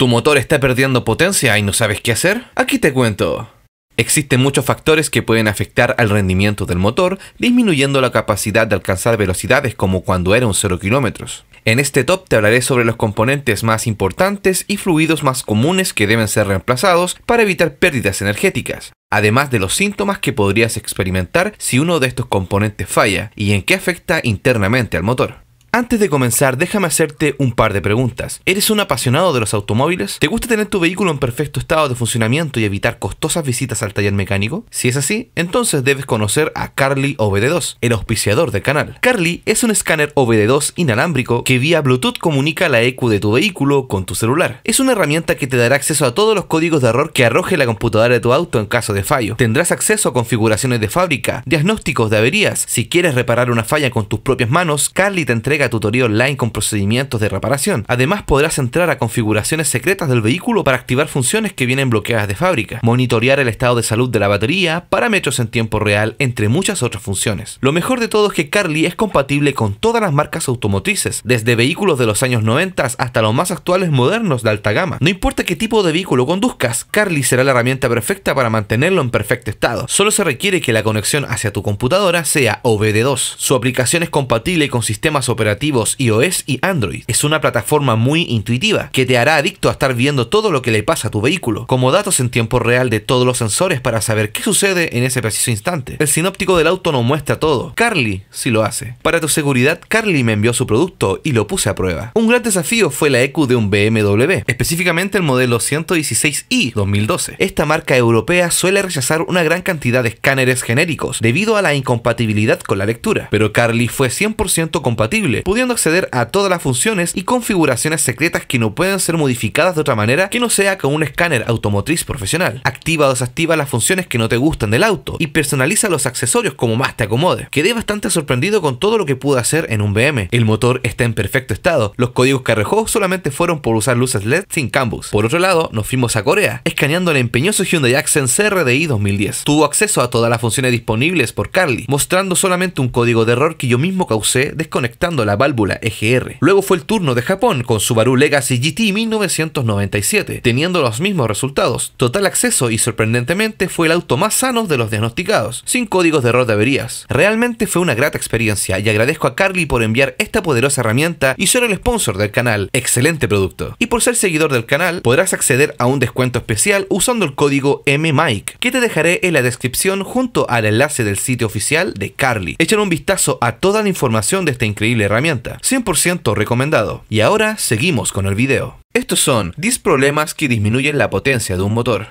¿Tu motor está perdiendo potencia y no sabes qué hacer? Aquí te cuento. Existen muchos factores que pueden afectar al rendimiento del motor, disminuyendo la capacidad de alcanzar velocidades como cuando era un 0 km. En este top te hablaré sobre los componentes más importantes y fluidos más comunes que deben ser reemplazados para evitar pérdidas energéticas, además de los síntomas que podrías experimentar si uno de estos componentes falla y en qué afecta internamente al motor. Antes de comenzar, déjame hacerte un par de preguntas. ¿Eres un apasionado de los automóviles? ¿Te gusta tener tu vehículo en perfecto estado de funcionamiento y evitar costosas visitas al taller mecánico? Si es así, entonces debes conocer a Carly OBD2, el auspiciador del canal. Carly es un escáner OBD2 inalámbrico que vía Bluetooth comunica la EQ de tu vehículo con tu celular. Es una herramienta que te dará acceso a todos los códigos de error que arroje la computadora de tu auto en caso de fallo. Tendrás acceso a configuraciones de fábrica, diagnósticos de averías. Si quieres reparar una falla con tus propias manos, Carly te entrega Tutorio online con procedimientos de reparación. Además podrás entrar a configuraciones secretas del vehículo para activar funciones que vienen bloqueadas de fábrica, monitorear el estado de salud de la batería, parámetros en tiempo real, entre muchas otras funciones. Lo mejor de todo es que Carly es compatible con todas las marcas automotrices, desde vehículos de los años 90 hasta los más actuales modernos de alta gama. No importa qué tipo de vehículo conduzcas, Carly será la herramienta perfecta para mantenerlo en perfecto estado. Solo se requiere que la conexión hacia tu computadora sea OBD2. Su aplicación es compatible con sistemas operativos iOS y Android. Es una plataforma muy intuitiva que te hará adicto a estar viendo todo lo que le pasa a tu vehículo, como datos en tiempo real de todos los sensores para saber qué sucede en ese preciso instante. El sinóptico del auto no muestra todo. Carly sí lo hace. Para tu seguridad, Carly me envió su producto y lo puse a prueba. Un gran desafío fue la EQ de un BMW, específicamente el modelo 116i 2012. Esta marca europea suele rechazar una gran cantidad de escáneres genéricos debido a la incompatibilidad con la lectura, pero Carly fue 100% compatible pudiendo acceder a todas las funciones y configuraciones secretas que no pueden ser modificadas de otra manera que no sea con un escáner automotriz profesional. Activa o desactiva las funciones que no te gustan del auto y personaliza los accesorios como más te acomode. Quedé bastante sorprendido con todo lo que pude hacer en un VM. El motor está en perfecto estado, los códigos que arrojó solamente fueron por usar luces LED sin cambus. Por otro lado, nos fuimos a Corea, escaneando el empeñoso Hyundai Accent CRDI 2010. Tuvo acceso a todas las funciones disponibles por Carly, mostrando solamente un código de error que yo mismo causé desconectando la válvula EGR. Luego fue el turno de Japón con Subaru Legacy GT 1997, teniendo los mismos resultados, total acceso y sorprendentemente fue el auto más sano de los diagnosticados, sin códigos de error de averías. Realmente fue una grata experiencia y agradezco a Carly por enviar esta poderosa herramienta y ser el sponsor del canal. Excelente producto. Y por ser seguidor del canal, podrás acceder a un descuento especial usando el código MMike, que te dejaré en la descripción junto al enlace del sitio oficial de Carly. Echen un vistazo a toda la información de esta increíble herramienta 100% recomendado. Y ahora seguimos con el video. Estos son 10 problemas que disminuyen la potencia de un motor.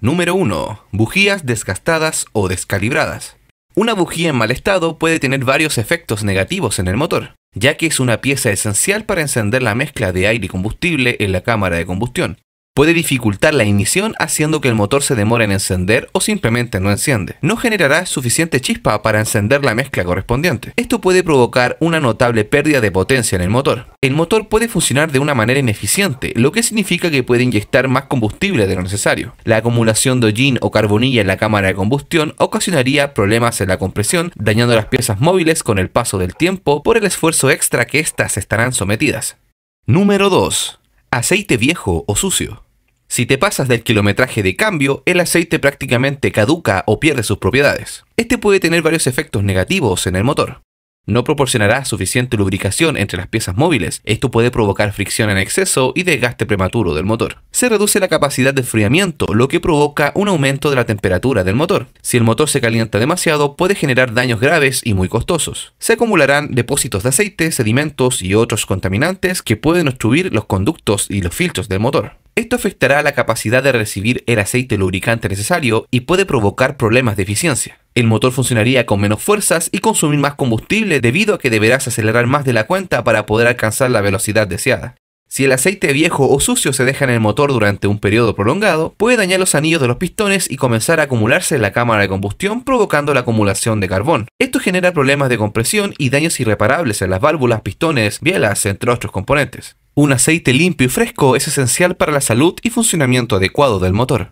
Número 1. Bujías desgastadas o descalibradas. Una bujía en mal estado puede tener varios efectos negativos en el motor, ya que es una pieza esencial para encender la mezcla de aire y combustible en la cámara de combustión, puede dificultar la ignición haciendo que el motor se demore en encender o simplemente no enciende. No generará suficiente chispa para encender la mezcla correspondiente. Esto puede provocar una notable pérdida de potencia en el motor. El motor puede funcionar de una manera ineficiente, lo que significa que puede inyectar más combustible de lo necesario. La acumulación de hollín o carbonilla en la cámara de combustión ocasionaría problemas en la compresión, dañando las piezas móviles con el paso del tiempo por el esfuerzo extra que éstas estarán sometidas. Número 2. Aceite viejo o sucio. Si te pasas del kilometraje de cambio, el aceite prácticamente caduca o pierde sus propiedades. Este puede tener varios efectos negativos en el motor. No proporcionará suficiente lubricación entre las piezas móviles, esto puede provocar fricción en exceso y desgaste prematuro del motor. Se reduce la capacidad de enfriamiento, lo que provoca un aumento de la temperatura del motor. Si el motor se calienta demasiado, puede generar daños graves y muy costosos. Se acumularán depósitos de aceite, sedimentos y otros contaminantes que pueden obstruir los conductos y los filtros del motor. Esto afectará la capacidad de recibir el aceite lubricante necesario y puede provocar problemas de eficiencia. El motor funcionaría con menos fuerzas y consumir más combustible debido a que deberás acelerar más de la cuenta para poder alcanzar la velocidad deseada. Si el aceite viejo o sucio se deja en el motor durante un periodo prolongado, puede dañar los anillos de los pistones y comenzar a acumularse en la cámara de combustión provocando la acumulación de carbón. Esto genera problemas de compresión y daños irreparables en las válvulas, pistones, bielas, entre otros componentes. Un aceite limpio y fresco es esencial para la salud y funcionamiento adecuado del motor.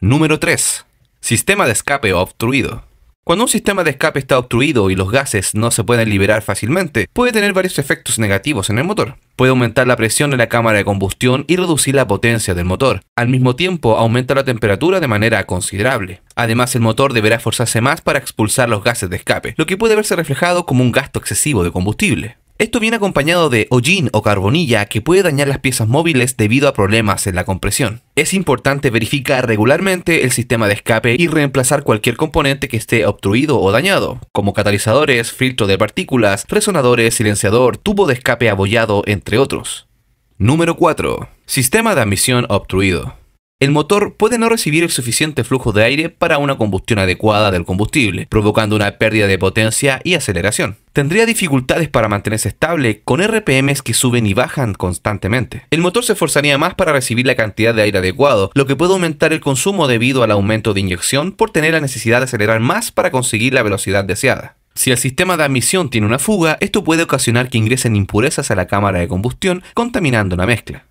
Número 3. Sistema de escape obstruido. Cuando un sistema de escape está obstruido y los gases no se pueden liberar fácilmente, puede tener varios efectos negativos en el motor. Puede aumentar la presión en la cámara de combustión y reducir la potencia del motor. Al mismo tiempo, aumenta la temperatura de manera considerable. Además, el motor deberá esforzarse más para expulsar los gases de escape, lo que puede verse reflejado como un gasto excesivo de combustible. Esto viene acompañado de hollín o carbonilla que puede dañar las piezas móviles debido a problemas en la compresión. Es importante verificar regularmente el sistema de escape y reemplazar cualquier componente que esté obstruido o dañado, como catalizadores, filtro de partículas, resonadores, silenciador, tubo de escape abollado, entre otros. Número 4. Sistema de admisión obstruido. El motor puede no recibir el suficiente flujo de aire para una combustión adecuada del combustible, provocando una pérdida de potencia y aceleración. Tendría dificultades para mantenerse estable con RPMs que suben y bajan constantemente. El motor se esforzaría más para recibir la cantidad de aire adecuado, lo que puede aumentar el consumo debido al aumento de inyección por tener la necesidad de acelerar más para conseguir la velocidad deseada. Si el sistema de admisión tiene una fuga, esto puede ocasionar que ingresen impurezas a la cámara de combustión, contaminando la mezcla.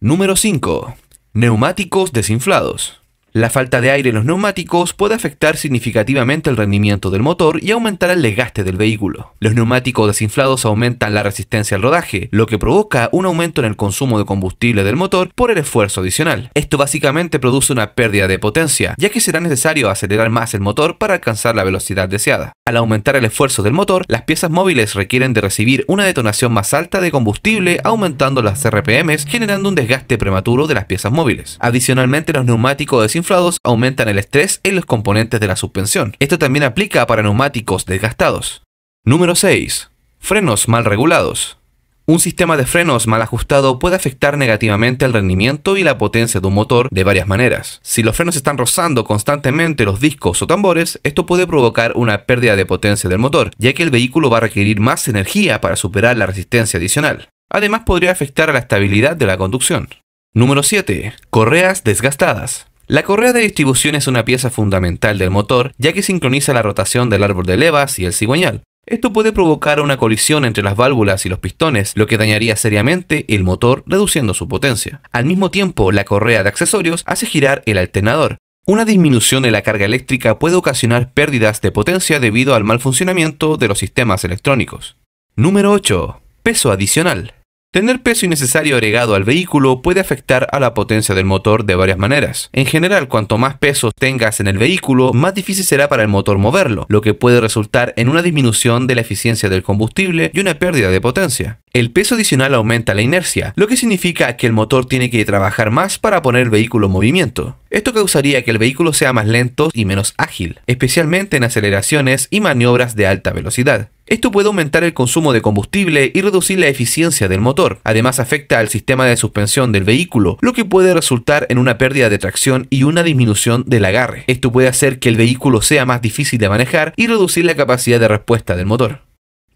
Número 5. Neumáticos desinflados. La falta de aire en los neumáticos puede afectar significativamente el rendimiento del motor y aumentar el desgaste del vehículo. Los neumáticos desinflados aumentan la resistencia al rodaje, lo que provoca un aumento en el consumo de combustible del motor por el esfuerzo adicional. Esto básicamente produce una pérdida de potencia, ya que será necesario acelerar más el motor para alcanzar la velocidad deseada. Al aumentar el esfuerzo del motor, las piezas móviles requieren de recibir una detonación más alta de combustible aumentando las RPMs generando un desgaste prematuro de las piezas móviles. Adicionalmente los neumáticos desinflados aumentan el estrés en los componentes de la suspensión. Esto también aplica para neumáticos desgastados. Número 6. Frenos mal regulados. Un sistema de frenos mal ajustado puede afectar negativamente el rendimiento y la potencia de un motor de varias maneras. Si los frenos están rozando constantemente los discos o tambores, esto puede provocar una pérdida de potencia del motor, ya que el vehículo va a requerir más energía para superar la resistencia adicional. Además podría afectar a la estabilidad de la conducción. Número 7. Correas desgastadas. La correa de distribución es una pieza fundamental del motor, ya que sincroniza la rotación del árbol de levas y el cigüeñal. Esto puede provocar una colisión entre las válvulas y los pistones, lo que dañaría seriamente el motor reduciendo su potencia. Al mismo tiempo, la correa de accesorios hace girar el alternador. Una disminución de la carga eléctrica puede ocasionar pérdidas de potencia debido al mal funcionamiento de los sistemas electrónicos. Número 8. Peso adicional. Tener peso innecesario agregado al vehículo puede afectar a la potencia del motor de varias maneras. En general, cuanto más peso tengas en el vehículo, más difícil será para el motor moverlo, lo que puede resultar en una disminución de la eficiencia del combustible y una pérdida de potencia. El peso adicional aumenta la inercia, lo que significa que el motor tiene que trabajar más para poner el vehículo en movimiento. Esto causaría que el vehículo sea más lento y menos ágil, especialmente en aceleraciones y maniobras de alta velocidad. Esto puede aumentar el consumo de combustible y reducir la eficiencia del motor. Además afecta al sistema de suspensión del vehículo, lo que puede resultar en una pérdida de tracción y una disminución del agarre. Esto puede hacer que el vehículo sea más difícil de manejar y reducir la capacidad de respuesta del motor.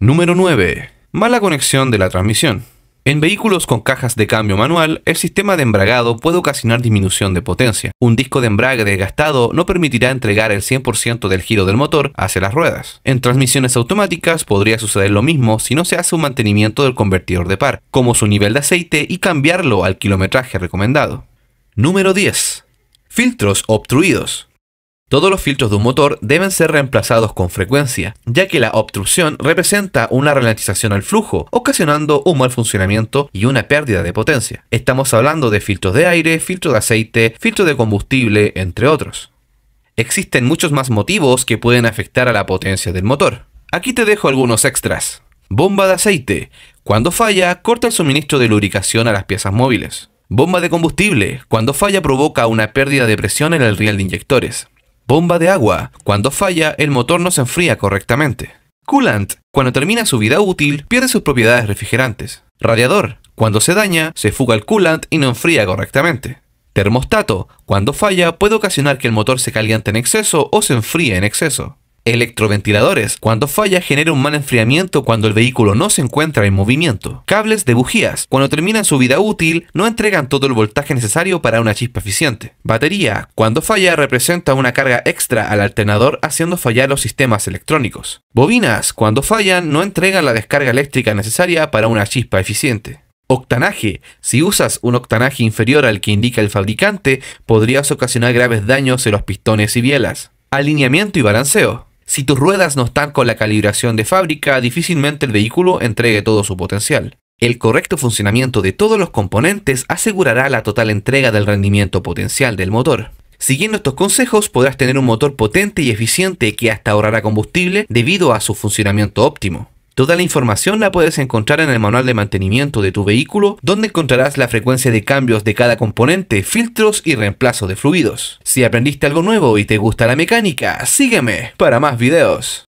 Número 9. Mala conexión de la transmisión. En vehículos con cajas de cambio manual, el sistema de embragado puede ocasionar disminución de potencia. Un disco de embrague desgastado no permitirá entregar el 100% del giro del motor hacia las ruedas. En transmisiones automáticas podría suceder lo mismo si no se hace un mantenimiento del convertidor de par, como su nivel de aceite y cambiarlo al kilometraje recomendado. Número 10. Filtros obstruidos. Todos los filtros de un motor deben ser reemplazados con frecuencia, ya que la obstrucción representa una ralentización al flujo, ocasionando un mal funcionamiento y una pérdida de potencia. Estamos hablando de filtros de aire, filtro de aceite, filtro de combustible, entre otros. Existen muchos más motivos que pueden afectar a la potencia del motor. Aquí te dejo algunos extras. Bomba de aceite. Cuando falla, corta el suministro de lubricación a las piezas móviles. Bomba de combustible. Cuando falla provoca una pérdida de presión en el riel de inyectores bomba de agua. Cuando falla, el motor no se enfría correctamente. Coolant. Cuando termina su vida útil, pierde sus propiedades refrigerantes. Radiador. Cuando se daña, se fuga el coolant y no enfría correctamente. Termostato. Cuando falla, puede ocasionar que el motor se caliente en exceso o se enfríe en exceso. Electroventiladores. Cuando falla genera un mal enfriamiento cuando el vehículo no se encuentra en movimiento. Cables de bujías. Cuando terminan su vida útil no entregan todo el voltaje necesario para una chispa eficiente. Batería. Cuando falla representa una carga extra al alternador haciendo fallar los sistemas electrónicos. Bobinas. Cuando fallan no entregan la descarga eléctrica necesaria para una chispa eficiente. Octanaje. Si usas un octanaje inferior al que indica el fabricante, podrías ocasionar graves daños en los pistones y bielas. Alineamiento y balanceo. Si tus ruedas no están con la calibración de fábrica, difícilmente el vehículo entregue todo su potencial. El correcto funcionamiento de todos los componentes asegurará la total entrega del rendimiento potencial del motor. Siguiendo estos consejos podrás tener un motor potente y eficiente que hasta ahorrará combustible debido a su funcionamiento óptimo. Toda la información la puedes encontrar en el manual de mantenimiento de tu vehículo, donde encontrarás la frecuencia de cambios de cada componente, filtros y reemplazo de fluidos. Si aprendiste algo nuevo y te gusta la mecánica, sígueme para más videos.